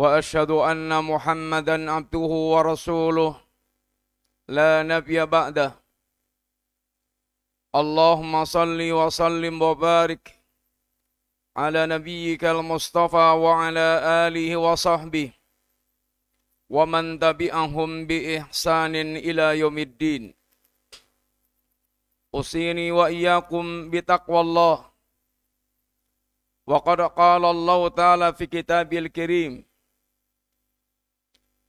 واشهد ان محمدا عبده ورسوله لا نبي بعده اللهم صل وسلم وبارك على نبيك المصطفى وعلى اله وصحبه ومن تبعهم باحسان الى يوم الدين اوصيني واياكم بتقوى الله وقد قال الله تعالى في كتابه الكريم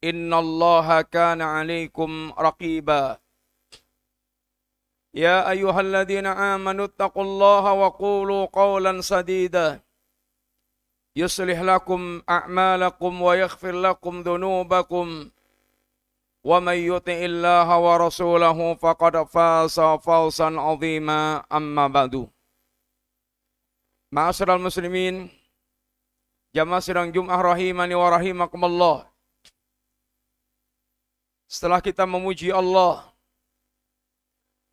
innallaha kana alaikum raqiba ya ayyuhalladhina amanu taqullaha wa qulu qawlan sadida yuslih lakum a'malakum wa yaghfir lakum dhunubakum wa may yuti' illaha wa rasulahu faqad faza fawzan 'azima amma ba'du Ma'asyiral muslimin jamaah sidang Jumat rahimani wa rahimakumullah setelah kita memuji Allah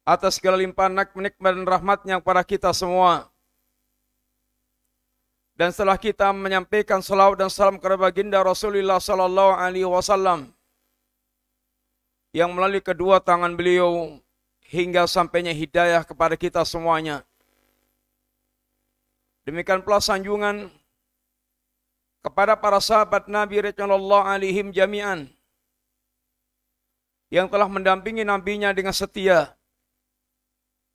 atas segala limpahan nikmat dan rahmatnya kepada kita semua. Dan setelah kita menyampaikan salawat dan salam kepada baginda Rasulullah Sallallahu Alaihi Wasallam yang melalui kedua tangan beliau hingga sampainya hidayah kepada kita semuanya. Demikian pula sanjungan kepada para sahabat Nabi Rasulullah alaihim jami'an yang telah mendampingi nabinya dengan setia,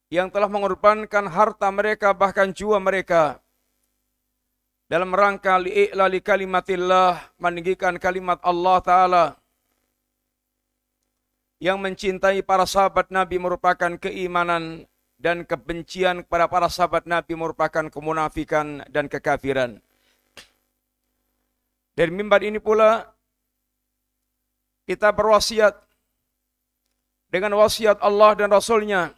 yang telah mengorbankan harta mereka bahkan jiwa mereka dalam rangka li'i'lali kalimatillah meninggikan kalimat Allah Ta'ala yang mencintai para sahabat Nabi merupakan keimanan dan kebencian kepada para sahabat Nabi merupakan kemunafikan dan kekafiran. Dari mimbar ini pula kita berwasiat dengan wasiat Allah dan Rasulnya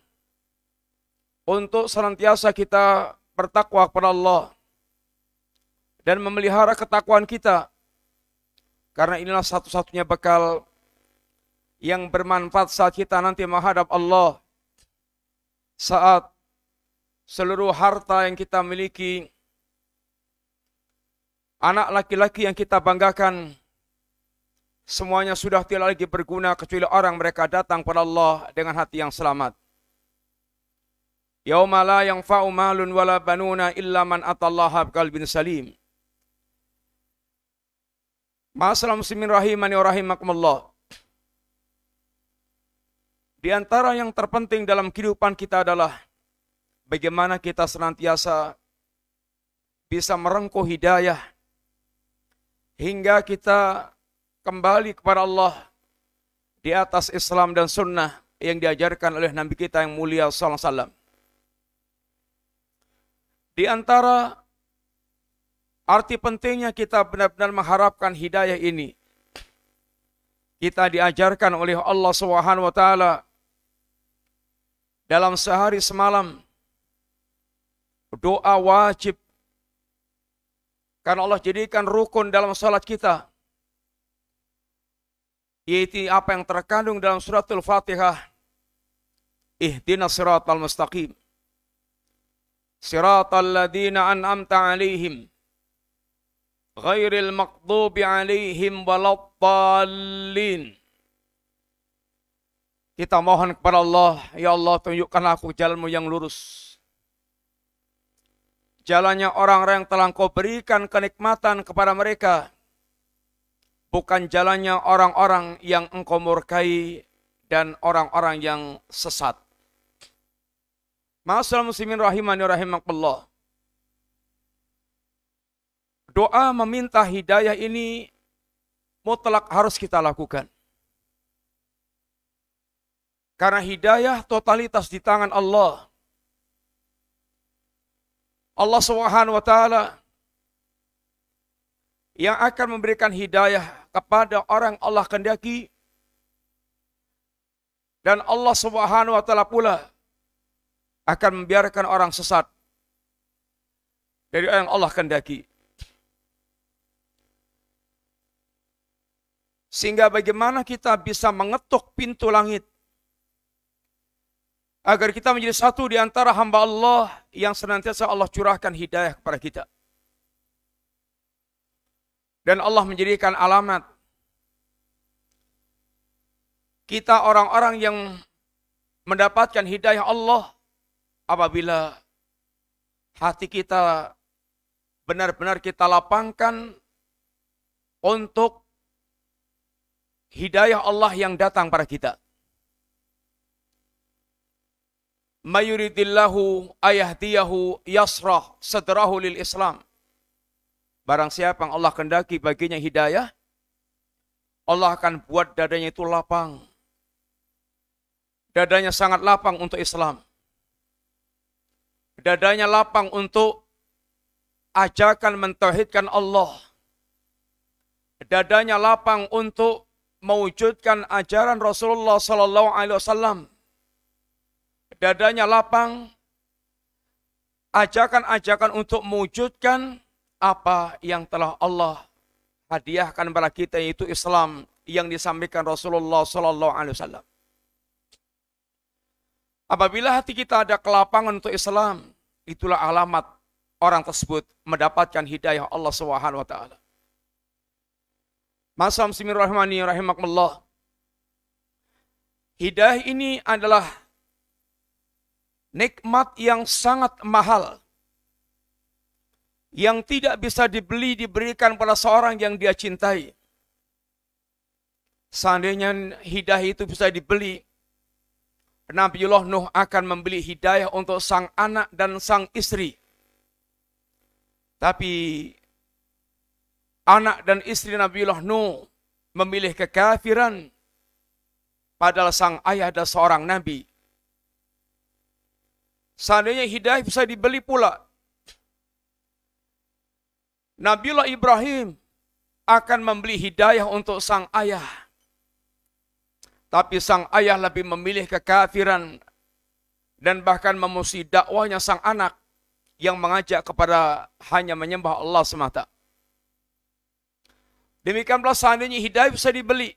untuk senantiasa kita bertakwa kepada Allah dan memelihara ketakwaan kita karena inilah satu-satunya bekal yang bermanfaat saat kita nanti menghadap Allah saat seluruh harta yang kita miliki anak laki-laki yang kita banggakan Semuanya sudah tidak lagi berguna kecuali orang mereka datang kepada Allah dengan hati yang selamat. Yauma la faumalun malun wala banuna illa man atallaha bin salim. Masalah muslimin rahimani wa rahimakumullah. Di antara yang terpenting dalam kehidupan kita adalah bagaimana kita senantiasa bisa merengkuh hidayah hingga kita kembali kepada Allah di atas Islam dan Sunnah yang diajarkan oleh Nabi kita yang mulia Sallallahu Alaihi Wasallam. Di antara arti pentingnya kita benar-benar mengharapkan hidayah ini, kita diajarkan oleh Allah Subhanahu wa taala dalam sehari semalam doa wajib karena Allah jadikan rukun dalam salat kita yaitu apa yang terkandung dalam suratul Fatihah. Ihdinas siratal mustaqim. Siratal ladina an'amta alaihim. Ghairil maqdubi alaihim walattalin. Kita mohon kepada Allah, Ya Allah tunjukkan aku jalanmu yang lurus. Jalannya orang-orang yang telah kau berikan kenikmatan kepada mereka bukan jalannya orang-orang yang engkau murkai dan orang-orang yang sesat. Ma'asal muslimin rahimani rahimakallah. Doa meminta hidayah ini mutlak harus kita lakukan. Karena hidayah totalitas di tangan Allah. Allah Subhanahu wa taala yang akan memberikan hidayah kepada orang Allah kendaki dan Allah Subhanahu wa taala pula akan membiarkan orang sesat dari orang yang Allah kendaki. Sehingga bagaimana kita bisa mengetuk pintu langit agar kita menjadi satu di antara hamba Allah yang senantiasa Allah curahkan hidayah kepada kita. Dan Allah menjadikan alamat. Kita orang-orang yang mendapatkan hidayah Allah apabila hati kita benar-benar kita lapangkan untuk hidayah Allah yang datang pada kita. Mayuridillahu ayahdiyahu yasrah sadrahu lil Islam. Barang siapa yang Allah kendaki baginya hidayah, Allah akan buat dadanya itu lapang. Dadanya sangat lapang untuk Islam. Dadanya lapang untuk ajakan mentauhidkan Allah. Dadanya lapang untuk mewujudkan ajaran Rasulullah Sallallahu Alaihi Wasallam. Dadanya lapang ajakan-ajakan untuk mewujudkan apa yang telah Allah hadiahkan kepada kita yaitu Islam yang disampaikan Rasulullah Sallallahu Alaihi Wasallam. Apabila hati kita ada kelapangan untuk Islam, itulah alamat orang tersebut mendapatkan hidayah Allah Subhanahu wa taala. Masam Simir Rahmani rahimakumullah. Hidayah ini adalah nikmat yang sangat mahal yang tidak bisa dibeli diberikan pada seorang yang dia cintai. Seandainya hidayah itu bisa dibeli, Nabiullah Nuh akan membeli hidayah untuk sang anak dan sang istri. Tapi anak dan istri Nabiullah Nuh memilih kekafiran padahal sang ayah adalah seorang nabi. Seandainya hidayah bisa dibeli pula, Nabiullah Ibrahim akan membeli hidayah untuk sang ayah. Tapi sang ayah lebih memilih kekafiran dan bahkan memusuhi dakwahnya sang anak yang mengajak kepada hanya menyembah Allah semata. Demikian pula seandainya hidayah bisa dibeli.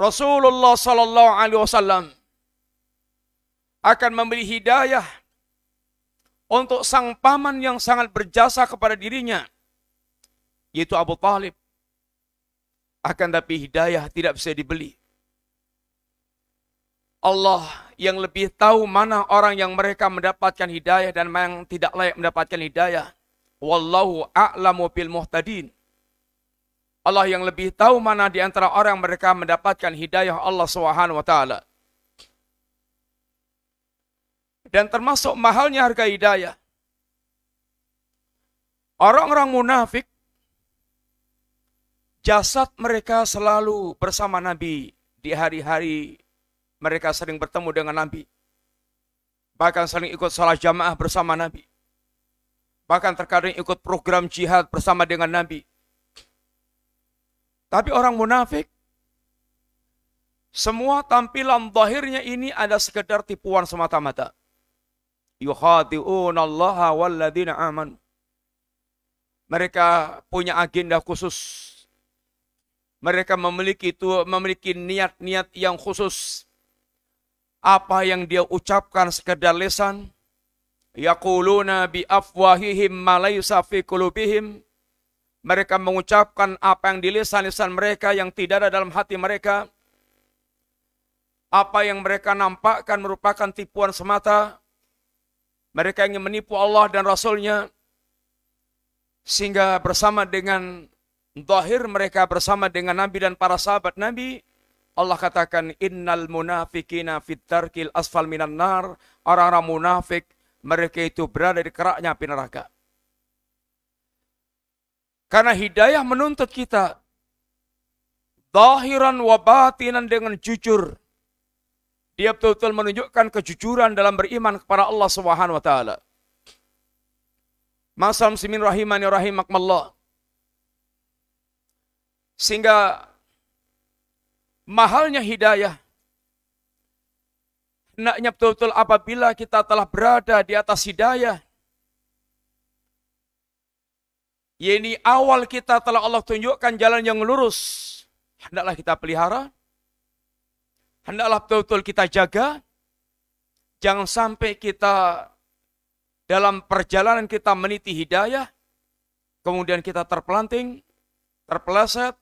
Rasulullah sallallahu alaihi wasallam akan membeli hidayah untuk sang paman yang sangat berjasa kepada dirinya, yaitu Abu Talib. Akan tapi hidayah tidak bisa dibeli. Allah yang lebih tahu mana orang yang mereka mendapatkan hidayah dan mana yang tidak layak mendapatkan hidayah. Wallahu a'lamu bil muhtadin. Allah yang lebih tahu mana di antara orang mereka mendapatkan hidayah Allah Subhanahu wa taala. Dan termasuk mahalnya harga hidayah. Orang-orang munafik, jasad mereka selalu bersama Nabi di hari-hari mereka sering bertemu dengan Nabi. Bahkan sering ikut salah jamaah bersama Nabi. Bahkan terkadang ikut program jihad bersama dengan Nabi. Tapi orang munafik, semua tampilan zahirnya ini ada sekedar tipuan semata-mata yukhati'unallaha walladzina aman. Mereka punya agenda khusus. Mereka memiliki itu memiliki niat-niat yang khusus. Apa yang dia ucapkan sekedar lisan, yaquluna bi afwahihim ma laysa fi qulubihim. Mereka mengucapkan apa yang di lisan-lisan mereka yang tidak ada dalam hati mereka. Apa yang mereka nampakkan merupakan tipuan semata. Mereka ingin menipu Allah dan Rasulnya sehingga bersama dengan dohir mereka bersama dengan Nabi dan para sahabat Nabi Allah katakan innal munafikina fit kil asfal minan nar orang-orang munafik mereka itu berada di keraknya api neraka. Karena hidayah menuntut kita zahiran wa batinan dengan jujur. Dia betul-betul menunjukkan kejujuran dalam beriman kepada Allah Subhanahu wa taala. Masam simin rahimani rahimakumullah. Sehingga mahalnya hidayah hendaknya betul-betul apabila kita telah berada di atas hidayah yakni awal kita telah Allah tunjukkan jalan yang lurus hendaklah kita pelihara hendaklah betul-betul kita jaga. Jangan sampai kita dalam perjalanan kita meniti hidayah, kemudian kita terpelanting, terpeleset,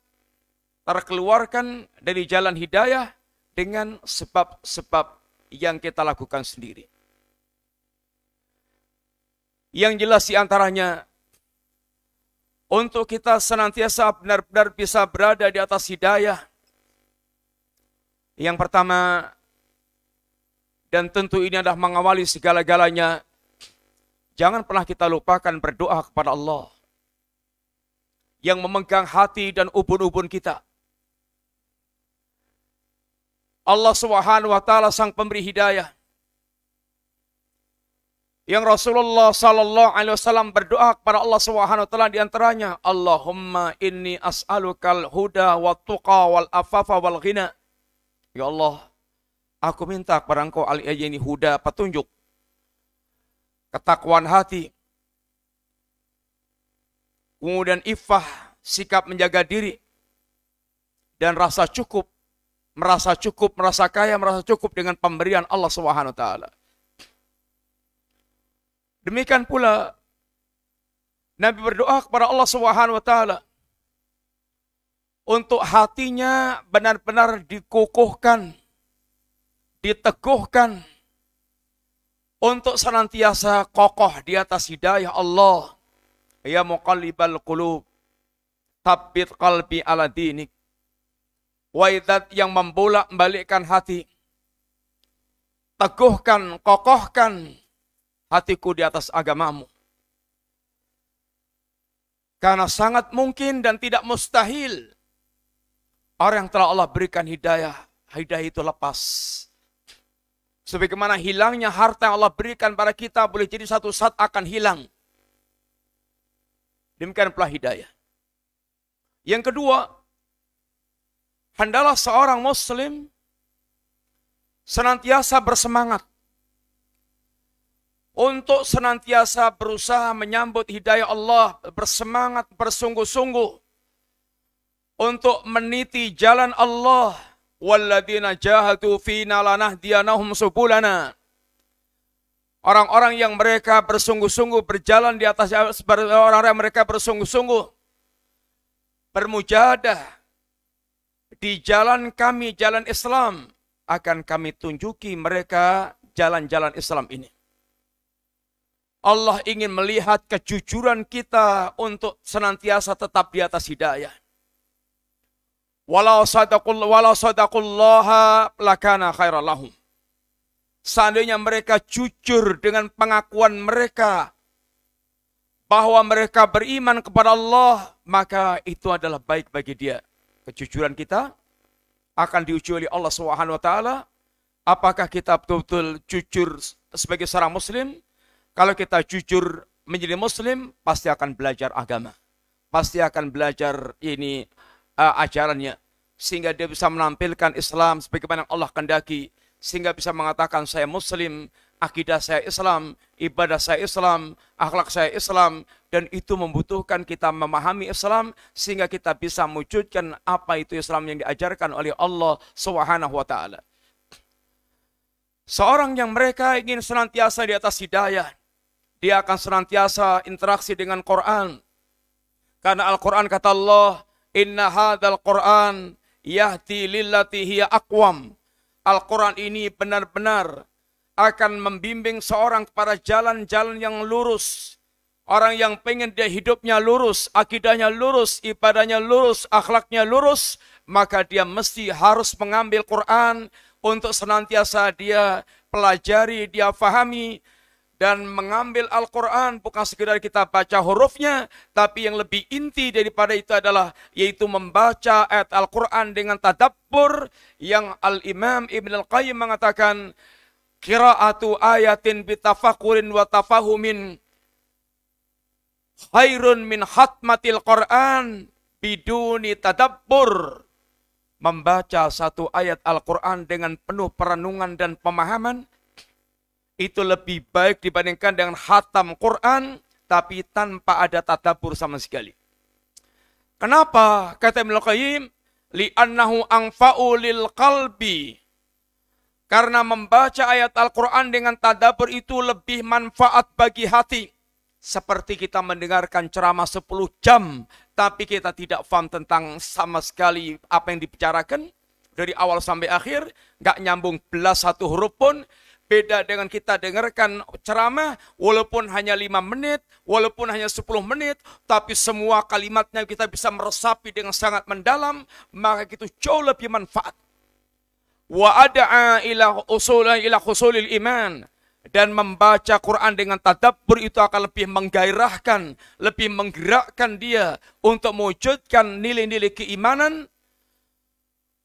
terkeluarkan dari jalan hidayah dengan sebab-sebab yang kita lakukan sendiri. Yang jelas di antaranya, untuk kita senantiasa benar-benar bisa berada di atas hidayah, yang pertama, dan tentu ini adalah mengawali segala-galanya, jangan pernah kita lupakan berdoa kepada Allah yang memegang hati dan ubun-ubun kita. Allah Subhanahu wa taala sang pemberi hidayah. Yang Rasulullah sallallahu alaihi wasallam berdoa kepada Allah Subhanahu wa taala di antaranya, Allahumma inni as'alukal huda wat tuqa wal afafa wal ghina. Ya Allah, aku minta kepada engkau Ali ini huda petunjuk, ketakuan hati, kemudian ifah, sikap menjaga diri, dan rasa cukup, merasa cukup, merasa kaya, merasa cukup dengan pemberian Allah Subhanahu taala. Demikian pula Nabi berdoa kepada Allah Subhanahu wa untuk hatinya benar-benar dikukuhkan, diteguhkan untuk senantiasa kokoh di atas hidayah Allah. Ya muqallibal qulub, tabbit qalbi ala dinik. Waidat yang membolak balikkan hati. Teguhkan, kokohkan hatiku di atas agamamu. Karena sangat mungkin dan tidak mustahil Orang yang telah Allah berikan hidayah, hidayah itu lepas. Sebagaimana hilangnya harta yang Allah berikan pada kita boleh jadi satu saat akan hilang. Demikian pula hidayah. Yang kedua, hendaklah seorang muslim senantiasa bersemangat untuk senantiasa berusaha menyambut hidayah Allah, bersemangat, bersungguh-sungguh untuk meniti jalan Allah. Walladzina jahadu fina lanahdiyanahum subulana. Orang-orang yang mereka bersungguh-sungguh berjalan di atas orang-orang yang mereka bersungguh-sungguh bermujahadah di jalan kami, jalan Islam, akan kami tunjuki mereka jalan-jalan Islam ini. Allah ingin melihat kejujuran kita untuk senantiasa tetap di atas hidayah. Walau sadaqul walau lakana lahum. Seandainya mereka jujur dengan pengakuan mereka bahwa mereka beriman kepada Allah, maka itu adalah baik bagi dia. Kejujuran kita akan diuji oleh Allah Subhanahu wa taala apakah kita betul-betul jujur sebagai seorang muslim? Kalau kita jujur menjadi muslim, pasti akan belajar agama. Pasti akan belajar ini uh, ajarannya sehingga dia bisa menampilkan Islam sebagaimana Allah kendaki sehingga bisa mengatakan saya muslim, akidah saya Islam, ibadah saya Islam, akhlak saya Islam dan itu membutuhkan kita memahami Islam sehingga kita bisa mewujudkan apa itu Islam yang diajarkan oleh Allah Subhanahu wa taala. Seorang yang mereka ingin senantiasa di atas hidayah, dia akan senantiasa interaksi dengan Quran. Karena Al-Quran kata Allah, Inna hadal Qur'an yahti lillati hiya Al-Quran ini benar-benar akan membimbing seorang kepada jalan-jalan yang lurus. Orang yang pengen dia hidupnya lurus, akidahnya lurus, ibadahnya lurus, akhlaknya lurus, maka dia mesti harus mengambil Quran untuk senantiasa dia pelajari, dia fahami, dan mengambil Al-Quran bukan sekedar kita baca hurufnya, tapi yang lebih inti daripada itu adalah yaitu membaca ayat Al-Quran dengan tadabbur yang Al-Imam Ibn Al-Qayyim mengatakan kiraatu ayatin bitafakurin wa tafahumin khairun min hatmatil Quran biduni tadabbur. Membaca satu ayat Al-Quran dengan penuh perenungan dan pemahaman, itu lebih baik dibandingkan dengan hatam Quran tapi tanpa ada tadabur sama sekali. Kenapa? Kata Ibnu Qayyim, li'annahu angfa'u lil qalbi. Karena membaca ayat Al-Quran dengan tadabur itu lebih manfaat bagi hati. Seperti kita mendengarkan ceramah 10 jam, tapi kita tidak paham tentang sama sekali apa yang dibicarakan. Dari awal sampai akhir, nggak nyambung belas satu huruf pun, Beda dengan kita dengarkan ceramah, walaupun hanya lima menit, walaupun hanya sepuluh menit, tapi semua kalimatnya kita bisa meresapi dengan sangat mendalam, maka itu jauh lebih manfaat. Wa ada'a ila ila khusulil iman dan membaca Quran dengan tadabbur itu akan lebih menggairahkan, lebih menggerakkan dia untuk mewujudkan nilai-nilai keimanan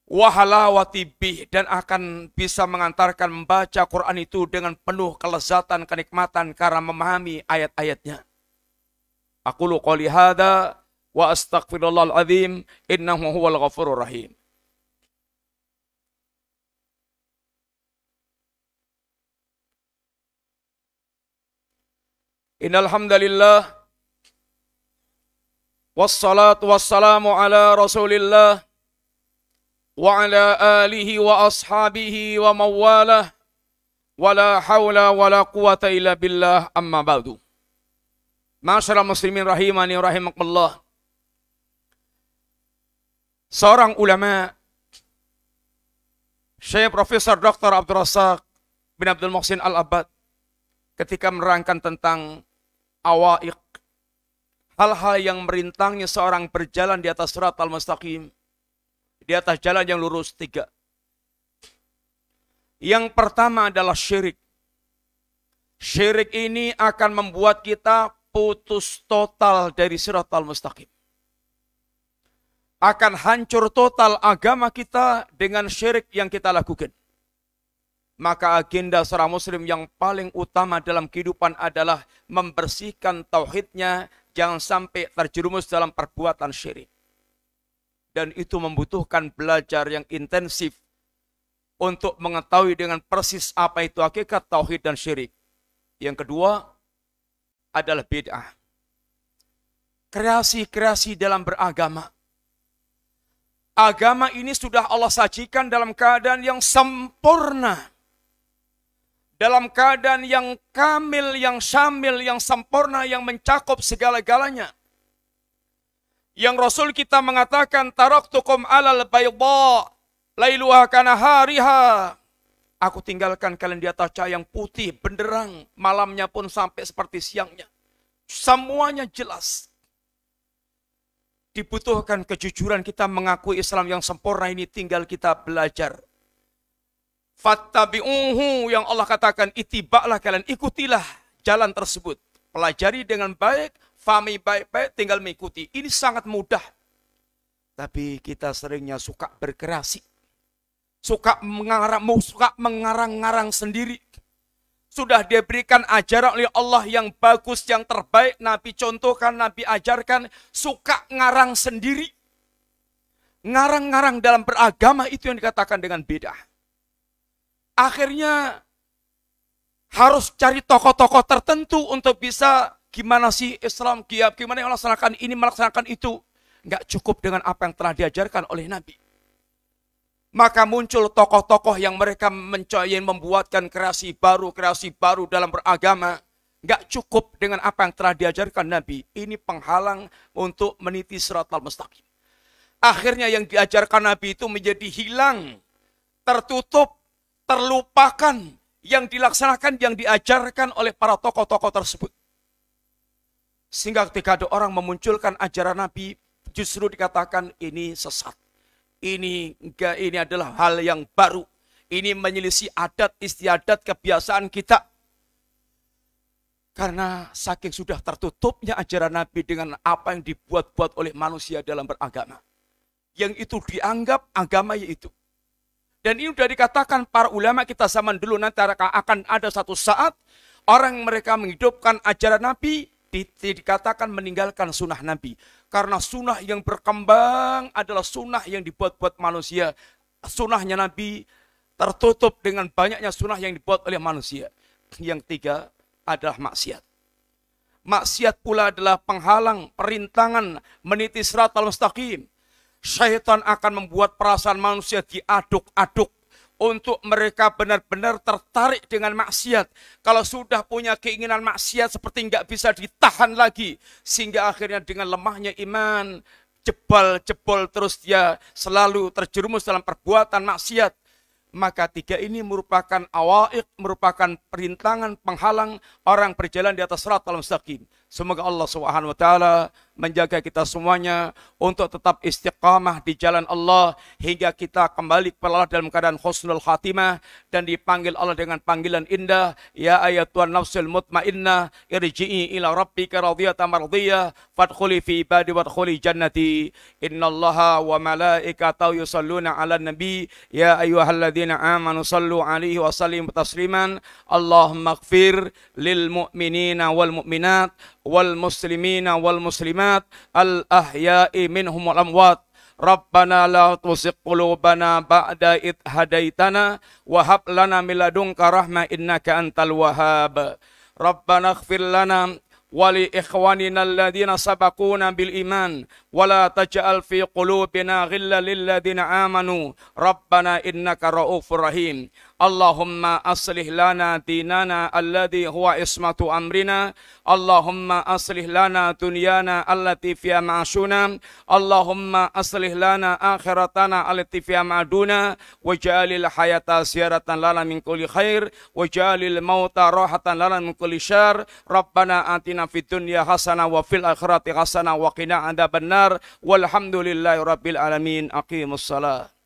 wahalawatibih bih dan akan bisa mengantarkan membaca Quran itu dengan penuh kelezatan kenikmatan karena memahami ayat-ayatnya. Aku lu qali hadza wa astaghfirullahal azim innahu huwal ghafurur rahim. Innal hamdalillah wassalatu wassalamu ala Rasulillah وعلى آله وأصحابه ومواله ولا حول ولا قوة إلا بالله أما بعد Masyarakat muslimin rahimani rahimakumullah Seorang ulama Syekh Profesor Dr. Abdul Razak bin Abdul Muhsin Al-Abad ketika merangkan tentang awaiq hal-hal yang merintangnya seorang berjalan di atas surat al-mustaqim di atas jalan yang lurus tiga. Yang pertama adalah syirik. Syirik ini akan membuat kita putus total dari siratal mustaqim. Akan hancur total agama kita dengan syirik yang kita lakukan. Maka agenda seorang muslim yang paling utama dalam kehidupan adalah membersihkan tauhidnya jangan sampai terjerumus dalam perbuatan syirik dan itu membutuhkan belajar yang intensif untuk mengetahui dengan persis apa itu hakikat tauhid dan syirik. Yang kedua adalah bid'ah. Kreasi-kreasi dalam beragama. Agama ini sudah Allah sajikan dalam keadaan yang sempurna. Dalam keadaan yang kamil, yang syamil, yang sempurna, yang mencakup segala-galanya yang Rasul kita mengatakan taraktukum alal bayda lailuha kana hariha. Aku tinggalkan kalian di atas cahaya yang putih, benderang, malamnya pun sampai seperti siangnya. Semuanya jelas. Dibutuhkan kejujuran kita mengakui Islam yang sempurna ini tinggal kita belajar. Fattabi'uhu yang Allah katakan itibaklah kalian, ikutilah jalan tersebut. Pelajari dengan baik, Fahami baik-baik tinggal mengikuti. Ini sangat mudah. Tapi kita seringnya suka berkreasi. Suka mengarang, suka mengarang-ngarang sendiri. Sudah diberikan ajaran oleh Allah yang bagus, yang terbaik. Nabi contohkan, Nabi ajarkan. Suka ngarang sendiri. Ngarang-ngarang dalam beragama itu yang dikatakan dengan beda. Akhirnya harus cari tokoh-tokoh tertentu untuk bisa Gimana sih Islam kiap? Gimana yang melaksanakan ini, melaksanakan itu? Nggak cukup dengan apa yang telah diajarkan oleh Nabi. Maka muncul tokoh-tokoh yang mereka mencoyen membuatkan kreasi baru, kreasi baru dalam beragama. Nggak cukup dengan apa yang telah diajarkan Nabi. Ini penghalang untuk meniti surat al-mustaqim. Akhirnya yang diajarkan Nabi itu menjadi hilang, tertutup, terlupakan. Yang dilaksanakan, yang diajarkan oleh para tokoh-tokoh tersebut. Sehingga ketika ada orang memunculkan ajaran Nabi, justru dikatakan ini sesat. Ini enggak ini adalah hal yang baru. Ini menyelisih adat istiadat kebiasaan kita. Karena saking sudah tertutupnya ajaran Nabi dengan apa yang dibuat-buat oleh manusia dalam beragama. Yang itu dianggap agama yaitu. Dan ini sudah dikatakan para ulama kita zaman dulu nanti akan ada satu saat orang mereka menghidupkan ajaran Nabi di, dikatakan meninggalkan sunnah Nabi. Karena sunnah yang berkembang adalah sunnah yang dibuat-buat manusia. Sunnahnya Nabi tertutup dengan banyaknya sunnah yang dibuat oleh manusia. Yang tiga adalah maksiat. Maksiat pula adalah penghalang, perintangan, meniti al mustaqim. Syaitan akan membuat perasaan manusia diaduk-aduk untuk mereka benar-benar tertarik dengan maksiat. Kalau sudah punya keinginan maksiat seperti nggak bisa ditahan lagi. Sehingga akhirnya dengan lemahnya iman, jebol-jebol terus dia selalu terjerumus dalam perbuatan maksiat. Maka tiga ini merupakan awal, merupakan perintangan, penghalang orang berjalan di atas serat al-mustaqim. Semoga Allah Subhanahu wa menjaga kita semuanya untuk tetap istiqamah di jalan Allah hingga kita kembali kepada Allah dalam keadaan khusnul khatimah dan dipanggil Allah dengan panggilan indah ya ayat Tuhan nafsul mutmainnah irji'i ila rabbika radiyata mardiyah fadkhuli fi ibadi wadkhuli jannati innallaha wa malaikatahu yusalluna ala nabi ya ayyuhalladzina amanu sallu alihi wa sallimu tasliman Allahumma gfir lil mu'minina wal mu'minat wal muslimina wal muslimat الحسنات الأحياء منهم والأموات ربنا لا تزغ قلوبنا بعد إذ هديتنا وهب لنا من لدنك رحمة إنك أنت الوهاب ربنا اغفر لنا ولإخواننا الذين سبقونا بالإيمان ولا تجعل في قلوبنا غلا للذين آمنوا ربنا إنك رؤوف رحيم اللهم أصلح لنا ديننا الذي هو عصمة أمرنا اللهم أصلح لنا دنيانا التي فيها معاشنا اللهم أصلح لنا آخرتنا التي فيها معدونا وجعل الحياة زيارة لنا من كل خير وجعل الموت راحة لنا من كل شر ربنا آتنا في الدنيا حسنة وفي الآخرة حسنة وقنا عذاب النار والحمد لله رب العالمين أقيم الصلاة